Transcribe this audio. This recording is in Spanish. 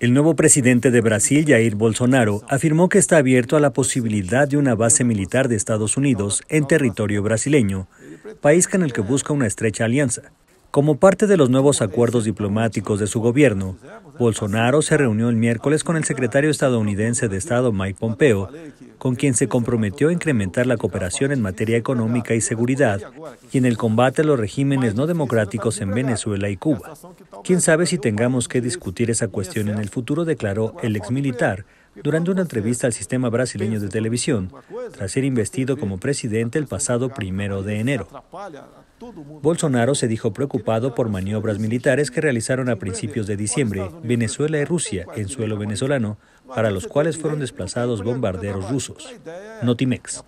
El nuevo presidente de Brasil, Jair Bolsonaro, afirmó que está abierto a la posibilidad de una base militar de Estados Unidos en territorio brasileño, país con el que busca una estrecha alianza. Como parte de los nuevos acuerdos diplomáticos de su gobierno, Bolsonaro se reunió el miércoles con el secretario estadounidense de Estado Mike Pompeo, con quien se comprometió a incrementar la cooperación en materia económica y seguridad y en el combate a los regímenes no democráticos en Venezuela y Cuba. Quién sabe si tengamos que discutir esa cuestión en el futuro, declaró el exmilitar, militar durante una entrevista al sistema brasileño de televisión, tras ser investido como presidente el pasado primero de enero. Bolsonaro se dijo preocupado por maniobras militares que realizaron a principios de diciembre Venezuela y Rusia en suelo venezolano, para los cuales fueron desplazados bombarderos rusos. Notimex.